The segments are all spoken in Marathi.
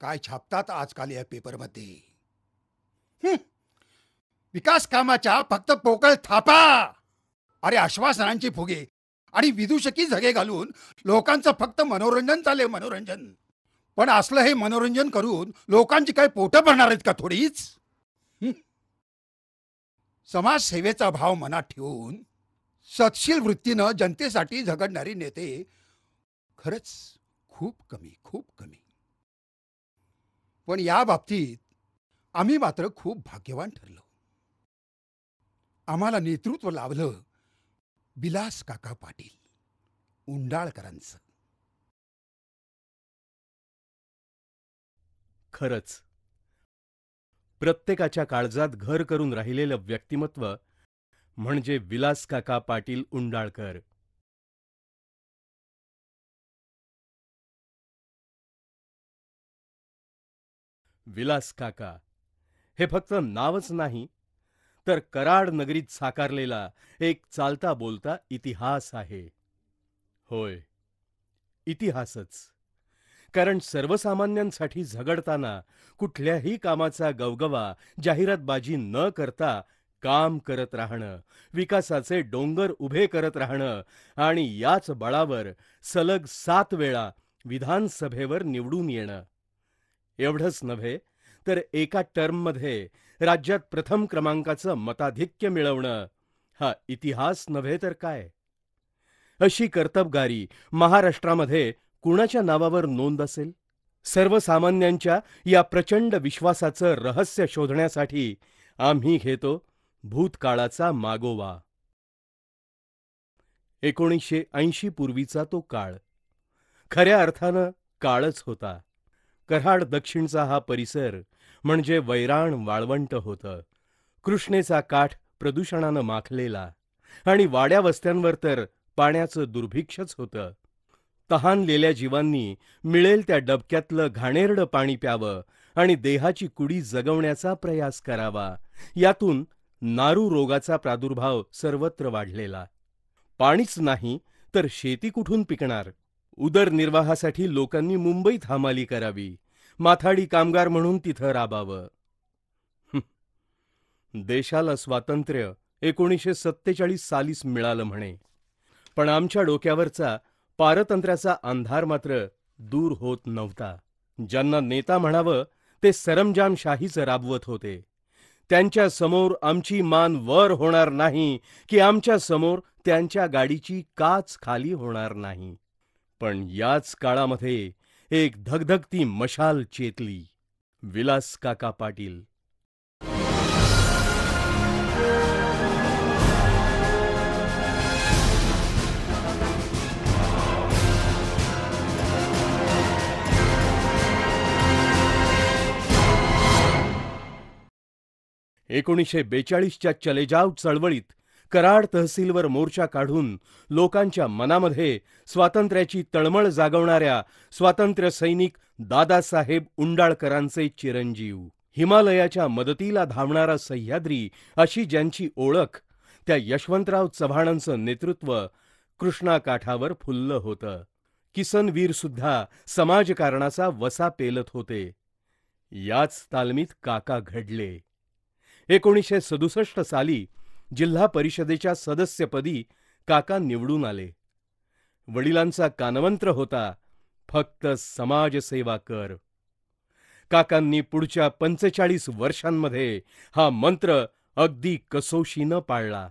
काय छापतात आजकाल या पेपरमध्ये विकास कामाच्या फक्त पोकळ थापा अरे आश्वासनांची फुगे आणि विदूषकी झगे घालून लोकांचं फक्त मनोरंजन चालले मनोरंजन पण असलं हे मनोरंजन करून लोकांची काय पोटं भरणार आहेत का थोडीच समाजसेवेचा भाव मनात ठेवून सतशील वृत्तीनं जनतेसाठी झगडणारे नेते खरंच खूप कमी खूप कमी पण या बाबतीत आम्ही मात्र खूप भाग्यवान ठरलो आम्हाला नेतृत्व लाभलं विलास काका पाटील उंडाळकरांचं खरच। प्रत्येकाच्या काळजात घर करून राहिलेलं व्यक्तिमत्व म्हणजे विलास काका पाटील उंडाळकर विलास काका हे फक्त नावच नाही तर कराड नगरीत साकारलेला एक चालता बोलता इतिहास आहे होय इतिहासच कारण सर्वसामान्यांसाठी झगडताना कुठल्याही कामाचा गवगवा जाहिरातबाजी न करता काम करत राहणं विकासाचे डोंगर उभे करत राहणं आणि याच बळावर सलग सात वेळा विधानसभेवर निवडून येणं एवढंच नव्हे तर एका टर्ममध्ये राज्यात प्रथम क्रमांकाचं मताधिक्य मिळवणं हा इतिहास नव्हे तर काय अशी कर्तबगारी महाराष्ट्रामध्ये कुणाच्या नावावर नोंद असेल सर्वसामान्यांच्या या प्रचंड विश्वासाचं रहस्य शोधण्यासाठी आम्ही घेतो भूतकाळाचा मागोवा एकोणीसशे ऐंशी पूर्वीचा तो काळ खऱ्या अर्थानं काळच होता कराड दक्षिणचा हा परिसर म्हणजे वैराण वाळवंट होतं कृष्णेचा काठ प्रदूषणानं माखलेला आणि वाड्या वस्त्यांवर तर पाण्याचं दुर्भिक्षच होतं तहानलेल्या जीवांनी मिळेल त्या डबक्यातलं घाणेरडं पाणी प्यावं आणि देहाची कुडी जगवण्याचा प्रयास करावा यातून नारू रोगाचा प्रादुर्भाव सर्वत्र वाढलेला पाणीच नाही तर शेती कुठून पिकणार उदरनिर्वाहासाठी लोकांनी मुंबईत हमाली करावी माथाडी कामगार म्हणून तिथं राबावं देशाला स्वातंत्र्य एकोणीसशे सत्तेचाळीस सालीस मिळालं म्हणे पण आमच्या डोक्यावरचा पारतंत्र्याचा अंधार मात्र दूर होत नव्हता ज्यांना नेता म्हणावं ते सरमजामशाहीचं राबवत होते त्यांच्या समोर आमची मान वर होणार नाही की आमच्या समोर त्यांच्या गाडीची काच खाली होणार नाही पण याच काळामध्ये एक धगधगती मशाल चेतली विलास काका पाटील एकोणीसशे बेचाळीसच्या चलेजाव चळवळीत कराड तहसीलवर मोर्चा काढून लोकांच्या मनामध्ये स्वातंत्र्याची तळमळ जागवणाऱ्या स्वातंत्र्य सैनिक दादासाहेब उंडाळकरांचे चिरंजीव हिमालयाच्या मदतीला धावणारा सह्याद्री अशी ज्यांची ओळख त्या यशवंतराव चव्हाणांचं नेतृत्व कृष्णा काठावर फुललं होतं किसनवीर सुद्धा समाजकारणाचा वसा पेलत होते याच तालमीत काका घडले एकोणीसशे सदुसष्ट साली जिल्हा परिषदेच्या सदस्यपदी काका निवडून आले वडिलांचा कानमंत्र होता फक्त समाजसेवा कर काकांनी पुढच्या पंचेचाळीस वर्षांमध्ये हा मंत्र अगदी कसोशीनं पाळला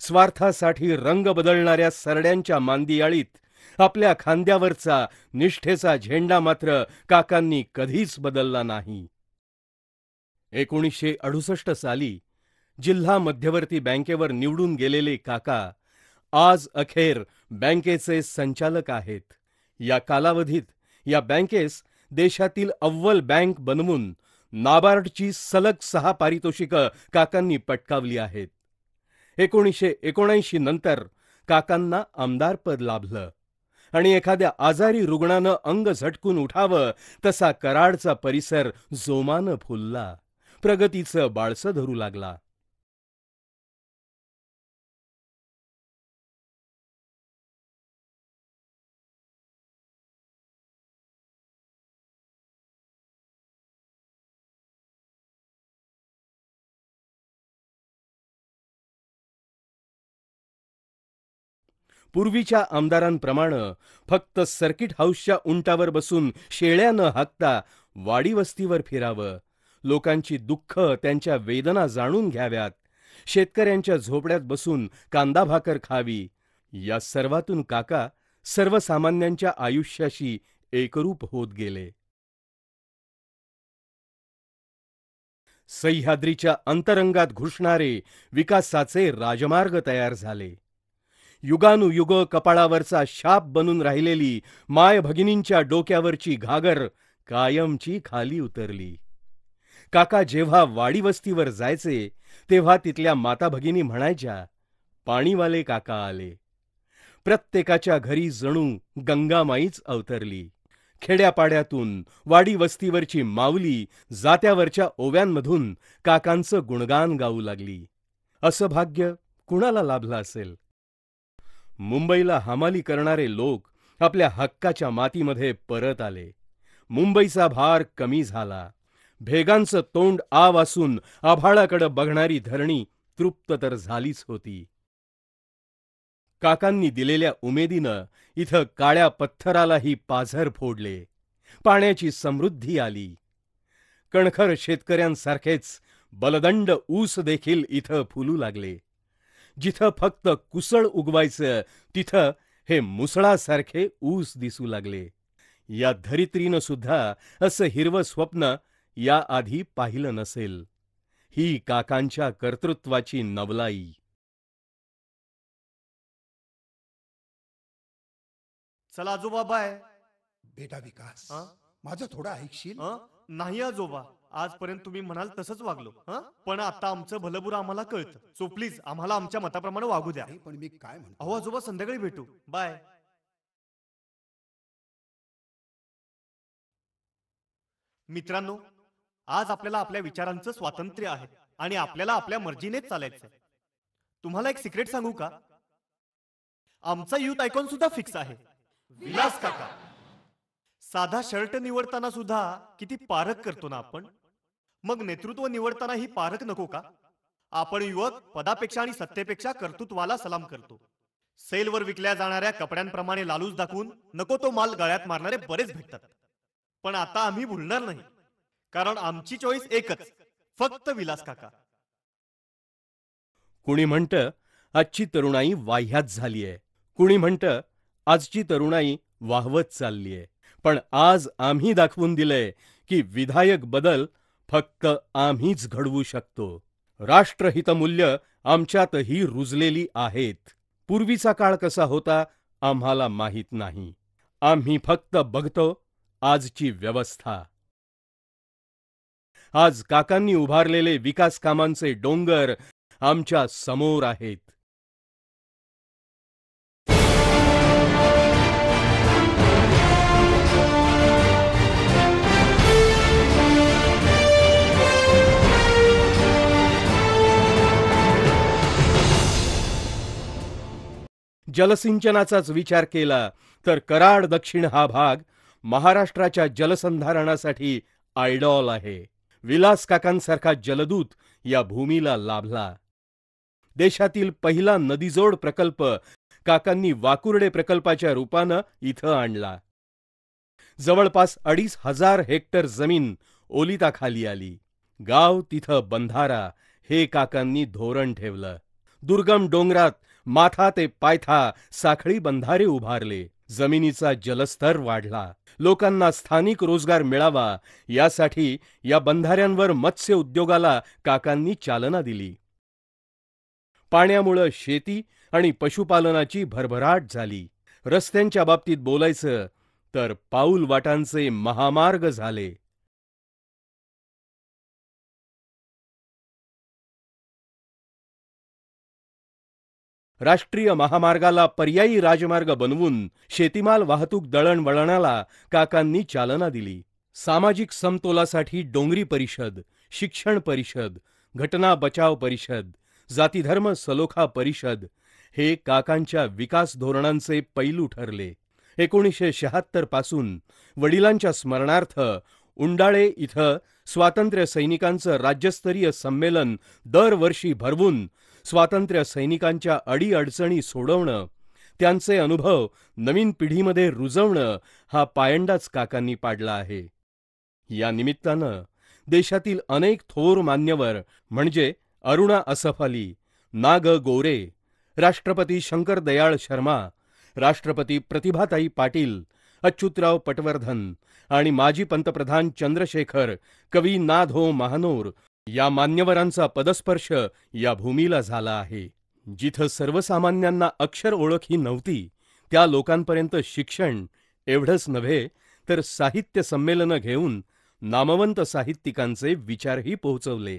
स्वार्थासाठी रंग बदलणाऱ्या सरड्यांच्या मांदियाळीत आपल्या खांद्यावरचा निष्ठेचा झेंडा मात्र काकांनी कधीच बदलला नाही एकोणीसशे अडुसष्ट साली जिल्हा मध्यवर्ती बँकेवर निवडून गेलेले काका आज अखेर बँकेचे संचालक आहेत या कालावधीत या बँकेस देशातील अव्वल बँक बनवून नाबार्डची सलग सहा पारितोषिकं काकांनी पटकावली आहेत एकोणीसशे एकोणऐंशी नंतर काकांना आमदारपद लाभलं आणि एखाद्या आजारी रुग्णानं अंग झटकून उठावं तसा कराडचा परिसर जोमानं फुलला प्रगतीचं बाळसं धरू लागला पूर्वीच्या आमदारांप्रमाणे फक्त सर्किट हाऊसच्या उंटावर बसून शेळ्यानं न हाकता वाडी वस्तीवर फिरावं लोकांची दुःख त्यांच्या वेदना जाणून घ्याव्यात शेतकऱ्यांच्या झोपड्यात बसून कांदा भाकर खावी या सर्वातून काका सर्वसामान्यांच्या आयुष्याशी एकरूप होत गेले सह्याद्रीच्या अंतरंगात घुसणारे विकासाचे राजमार्ग तयार झाले युगानुयुग कपाळावरचा शाप बनून राहिलेली माय भगिनींच्या डोक्यावरची घागर कायमची खाली उतरली काका जेव्हा वाडी वस्तीवर जायचे तेव्हा तिथल्या माता भगिनी म्हणायच्या पाणीवाले काका आले प्रत्येकाच्या घरी जणू गंगामाईच अवतरली खेड्यापाड्यातून वाडी वस्तीवरची माऊली जात्यावरच्या ओव्यांमधून काकांचं गुणगान गाऊ लागली असं भाग्य कुणाला लाभलं असेल मुंबईला हमाली करणारे लोक आपल्या हक्काच्या मातीमध्ये परत आले मुंबईचा भार कमी झाला भेगांचं तोंड आव असून आभाळाकडं बघणारी धरणी तृप्त तर झालीच होती काकांनी दिलेल्या उमेदीनं इथं काळ्या पत्थरालाही पाझर फोडले पाण्याची समृद्धी आली कणखर शेतकऱ्यांसारखेच बलदंड ऊस देखील इथं फुलू लागले जिथं फक्त कुसळ उगवायचं तिथं हे मुसळासारखे ऊस दिसू लागले या धरित्रीनं सुद्धा असं हिरवं स्वप्न या आधी पाहिलं नसेल ही काकांच्या कर्तृत्वाची नवलाई चला आजोबा बाय बेटा विकास माझं थोडं ऐकशील नाही आजोबा आजपर्यंत तुम्ही म्हणाल तसंच वागलो पण आता आमचं भलबुर आम्हाला कळतं सो प्लीज आम्हाला आमच्या मताप्रमाणे वागू द्या पण मी काय म्हणतो अहो आजोबा संध्याकाळी भेटू बाय मित्रांनो आज आपल्याला आपल्या विचारांचं स्वातंत्र्य आहे आणि आपल्याला आपल्या मर्जीनेच चालायचं तुम्हाला एक सिक्रेट सांगू का आमचा युथ आयकॉन सुद्धा फिक्स आहे विलास काका साधा शर्ट निवडताना सुद्धा किती पारख करतो ना आपण मग नेतृत्व निवडताना ही पारख नको का आपण युवक पदापेक्षा आणि सत्तेपेक्षा कर्तृत्वाला सलाम करतो सेलवर विकल्या जाणाऱ्या कपड्यांप्रमाणे लालूच दाखवून नको तो माल गळ्यात मारणारे बरेच भेटतात पण आता आम्ही भुलणार नाही कारण आमची चॉईस एकच फक्त विलास काका कुणी म्हणत आजची तरुणाई वाह्यात झालीय कुणी म्हणत आजची तरुणाई वाहवत चाललीय पण आज आम्ही दाखवून दिलंय की विधायक बदल फक्त आम्हीच घडवू शकतो राष्ट्रहितमूल्य आमच्यातही रुजलेली आहेत पूर्वीचा काळ कसा होता आम्हाला माहीत नाही आम्ही फक्त बघतो आजची व्यवस्था आज काकांनी उभारलेले विकास कामांचे डोंगर आमच्या समोर आहेत जलसिंचनाचाच विचार केला तर कराड दक्षिण हा भाग महाराष्ट्राच्या जलसंधारणासाठी आयडॉल आहे विलास काकांसारखा जलदूत या भूमीला लाभला देशातील पहिला नदीजोड प्रकल्प काकांनी वाकुर्डे प्रकल्पाच्या रूपानं इथं आणला जवळपास अडीच हजार हेक्टर जमीन ओलिताखाली आली गाव तिथं बंधारा हे काकांनी धोरण ठेवलं दुर्गम डोंगरात माथा ते पायथा साखळी बंधारे उभारले जमिनीचा जलस्तर वाढला लोकांना स्थानिक रोजगार मिळावा यासाठी या बंधाऱ्यांवर मत्स्य उद्योगाला काकांनी चालना दिली पाण्यामुळं शेती आणि पशुपालनाची भरभराट झाली रस्त्यांच्या बाबतीत बोलायचं तर पाऊल वाटांचे महामार्ग झाले राष्ट्रीय महामार्गाला पर्यायी राजमार्ग बनवून शेतीमाल वाहतूक दळणवळणाला काकांनी चालना दिली सामाजिक समतोलासाठी डोंगरी परिषद शिक्षण परिषद घटना बचाव परिषद जातीधर्म सलोखा परिषद हे काकांच्या विकास धोरणांचे पैलू ठरले एकोणीसशे शहात्तर पासून वडिलांच्या स्मरणार्थ उंडाळे इथं स्वातंत्र्य सैनिकांचं राज्यस्तरीय संमेलन दरवर्षी भरवून स्वातंत्र्य सैनिकांच्या अडीअडचणी सोडवणं त्यांचे अनुभव नवीन पिढीमध्ये रुजवणं हा पायंडाच काकांनी पाडला आहे या निमित्तानं देशातील अनेक थोर मान्यवर म्हणजे अरुणा असफ अली नाग गोरे राष्ट्रपती शंकर दयाळ शर्मा राष्ट्रपती प्रतिभाताई पाटील अच्युतराव पटवर्धन आणि माजी पंतप्रधान चंद्रशेखर कवी नाधो धो महानोर या मान्यवरांचा पदस्पर्श या भूमीला झाला आहे जिथं सर्वसामान्यांना अक्षर ओळख ही नव्हती त्या लोकांपर्यंत शिक्षण एवढंच नव्हे तर साहित्य संमेलनं घेऊन नामवंत साहित्यिकांचे विचारही पोहोचवले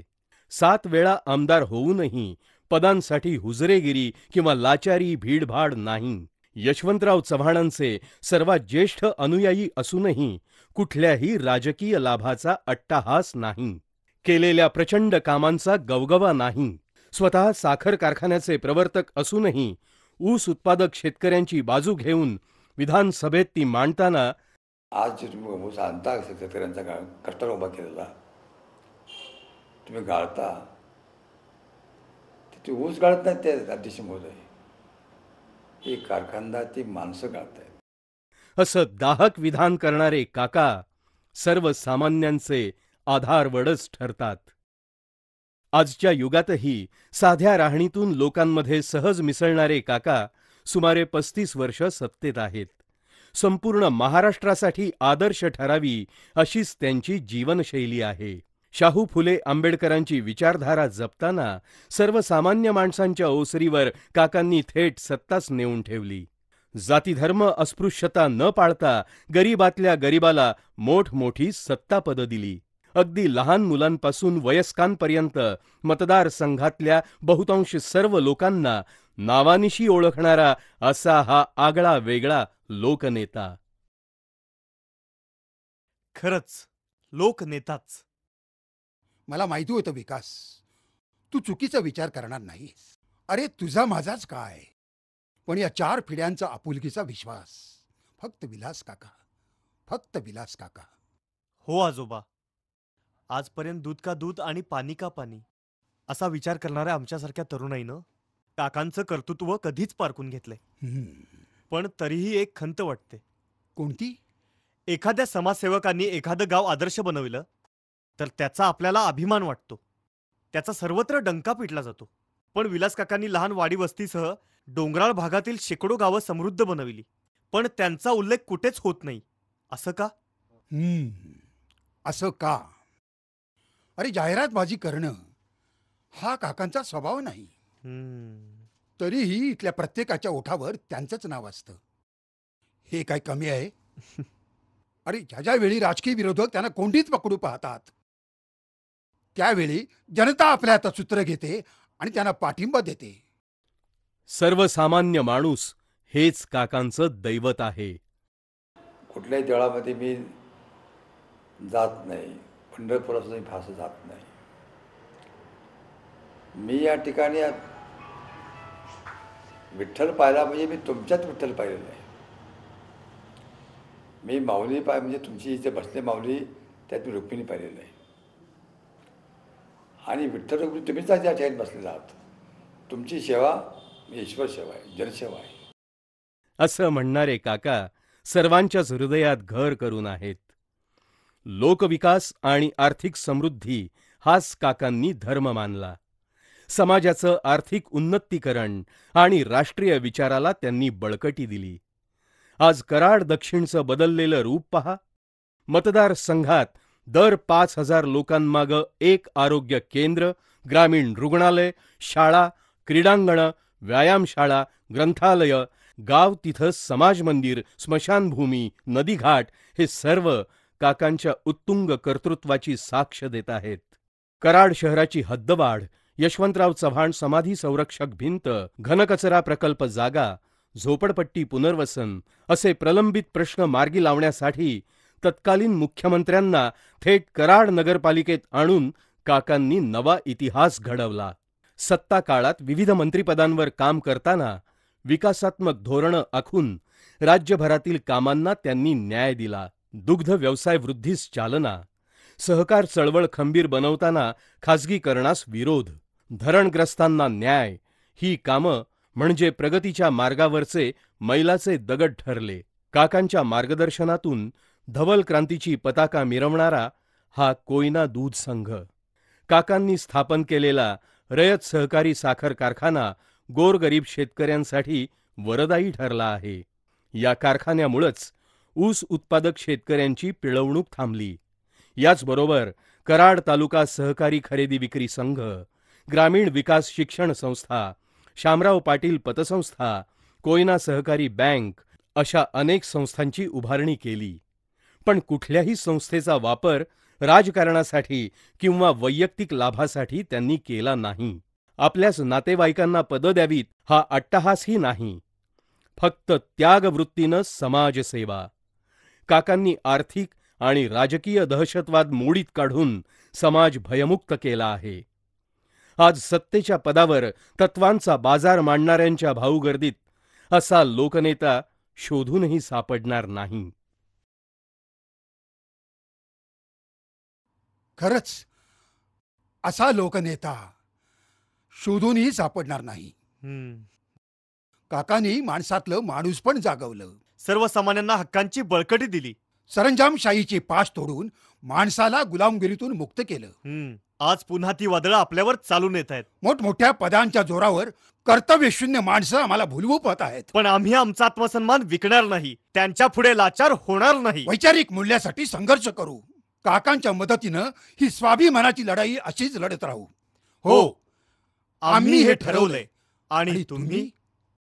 सात वेळा आमदार होऊनही पदांसाठी हुजरेगिरी किंवा लाचारी भीडभाड नाही यशवंतराव चव्हाणांचे सर्वात ज्येष्ठ अनुयायी असूनही कुठल्याही राजकीय लाभाचा अट्टाहास नाही केलेल्या प्रचंड कामांचा गवगवा नाही स्वतः साखर कारखान्याचे प्रवर्तक असूनही ऊस उत्पादक शेतकऱ्यांची बाजू घेऊन विधानसभेत ती मांडताना आज ऊस आणता शेतकऱ्यांचा कष्टाला उभा केलेला तुम्ही गाळता ते ऊस गाळत नाही ते कारखानदार ती माणसं गाळत आहेत असं दाहक विधान करणारे काका सर्वसामान्यांचे आधारवडच ठरतात आजच्या युगातही साध्या राहणीतून लोकांमध्ये सहज मिसळणारे काका सुमारे पस्तीस वर्ष सत्तेत आहेत संपूर्ण महाराष्ट्रासाठी आदर्श ठरावी अशीच त्यांची जीवनशैली आहे शाहू फुले आंबेडकरांची विचारधारा जपताना सर्वसामान्य माणसांच्या ओसरीवर काकांनी थेट सत्ताच नेऊन ठेवली जातीधर्म अस्पृश्यता न पाळता गरीबातल्या गरीबाला मोठमोठी सत्तापदं दिली अगदी लहान मुलांपासून वयस्कांपर्यंत मतदारसंघातल्या बहुतांश सर्व लोकांना नावानिशी ओळखणारा असा हा आगळा वेगळा लोकनेता खरंच लोकनेताच मला माहिती होतं विकास तू चुकीचा विचार करणार नाहीस अरे तुझा माझाच काय पण या चार पिढ्यांचा आपुलकीचा विश्वास फक्त विलास काका फक्त विलास काका हो आजोबा आजपर्यंत दूध का दूध आणि पाणी का पाणी असा विचार करणाऱ्या आमच्यासारख्या तरुणाईनं काकांचं कर्तृत्व कधीच पारखून घेतलंय पण तरीही एक खंत वाटते कोणती एखाद्या समाजसेवकांनी एखादं गाव आदर्श बनविलं तर त्याचा आपल्याला अभिमान वाटतो त्याचा सर्वत्र डंका पिटला जातो पण विलास काकांनी लहान वाडी वस्तीसह डोंगराळ भागातील शेकडो गावं समृद्ध बनविली पण त्यांचा उल्लेख कुठेच होत नाही असं का असं का अरे जाहिरातबाजी करणं हा काकांचा स्वभाव नाही तरीही इथल्या प्रत्येकाच्या ओठावर त्यांचंच नाव असतं हे काय कमी आहे अरे ज्या ज्या वेळी राजकीय विरोधक त्यांना कोंडीत पकडू पाहतात त्यावेळी जनता आपल्या हातात सूत्र घेते आणि त्यांना पाठिंबा देते सर्वसामान्य माणूस हेच काकांचं दैवत आहे कुठल्याही दळामध्ये मी जात नाही पंढरपुरात मी फासं जात नाही मी या ठिकाणी विठ्ठल पाहिला म्हणजे मी तुमच्यात विठ्ठल पाहिलेलं आहे मी माऊली पाय म्हणजे तुमची इथे बसले माऊली त्यात मी रुक्मिणी पाहिलेलं आहे आणि विठ्ठल रुक्मिणी तुम्हीच त्या ठिकाणी बसले जात तुमची सेवा ईश्वर सेवा आहे जनसेवा आहे असं म्हणणारे काका सर्वांच्याच हृदयात घर करून आहेत लोकविकास आणि आर्थिक समृद्धी हाच काकांनी धर्म मानला समाजाचं आर्थिक उन्नतीकरण आणि राष्ट्रीय विचाराला त्यांनी बळकटी दिली आज कराड दक्षिणचं बदललेलं रूप पहा मतदारसंघात दर पाच हजार लोकांमागं एक आरोग्य केंद्र ग्रामीण रुग्णालय शाळा क्रीडांगणं व्यायामशाळा ग्रंथालय गाव तिथं समाज मंदिर स्मशानभूमी नदीघाट हे सर्व काकांच्या उत्तुंग कर्तृत्वाची साक्ष देत आहेत कराड शहराची हद्दवाढ यशवंतराव चव्हाण समाधी संरक्षक भिंत घनकचरा प्रकल्प जागा झोपडपट्टी पुनर्वसन असे प्रलंबित प्रश्न मार्गी लावण्यासाठी तत्कालीन मुख्यमंत्र्यांना थेट कराड नगरपालिकेत आणून काकांनी नवा इतिहास घडवला सत्ता काळात विविध मंत्रिपदांवर काम करताना विकासात्मक धोरणं आखून राज्यभरातील कामांना त्यांनी न्याय दिला दुग्ध व्यवसाय वृद्धीस चालना सहकार चळवळ खंबीर बनवताना खाजगीकरणास विरोध धरणग्रस्तांना न्याय ही कामं म्हणजे प्रगतीच्या मार्गावरचे मैलाचे दगड ठरले काकांच्या मार्गदर्शनातून धवल क्रांतीची पताका मिरवणारा हा कोयना दूध संघ काकांनी स्थापन केलेला रयत सहकारी साखर कारखाना गोरगरीब शेतकऱ्यांसाठी वरदायी ठरला आहे या कारखान्यामुळंच ऊस उत्पादक शेतकऱ्यांची पिळवणूक थांबली याचबरोबर कराड तालुका सहकारी खरेदी विक्री संघ ग्रामीण विकास शिक्षण संस्था शामराव पाटील पतसंस्था कोयना सहकारी बँक अशा अनेक संस्थांची उभारणी केली पण कुठल्याही संस्थेचा वापर राजकारणासाठी किंवा वैयक्तिक लाभासाठी त्यांनी केला नाही आपल्याच नातेवाईकांना पदं द्यावीत हा अट्टहासही नाही फक्त त्यागवृत्तीनं समाजसेवा काकांनी आर्थिक आणि राजकीय दहशतवाद मोडीत काढून समाज भयमुक्त केला आहे आज सत्तेच्या पदावर तत्वांचा बाजार मांडणाऱ्यांच्या भाऊगर्दीत असा लोकनेता शोधूनही सापडणार नाही खरंच असा लोकनेता शोधूनही सापडणार नाही काकांनी माणसातलं माणूस पण जागवलं सर्वसामान्यांना हक्कांची बळकटी दिली सरंजामशाहीची पाश तोडून माणसाला गुलामगिरीतून मुक्त केलं आज पुन्हा ती वादळं आपल्यावर चालून येत आहेत मोठमोठ्या पदांच्या जोरावर कर्तव्य शून्य माणसं आम्हाला भुलवू पाहत आहेत पण आम्ही आमचा आत्मसन्मान विकणार नाही त्यांच्या पुढे लाचार होणार नाही वैचारिक मूल्यासाठी संघर्ष करू काकांच्या मदतीनं ही स्वाभिमानाची लढाई अशीच लढत राहू हो, हो आम्ही हे ठरवलंय आणि तुम्ही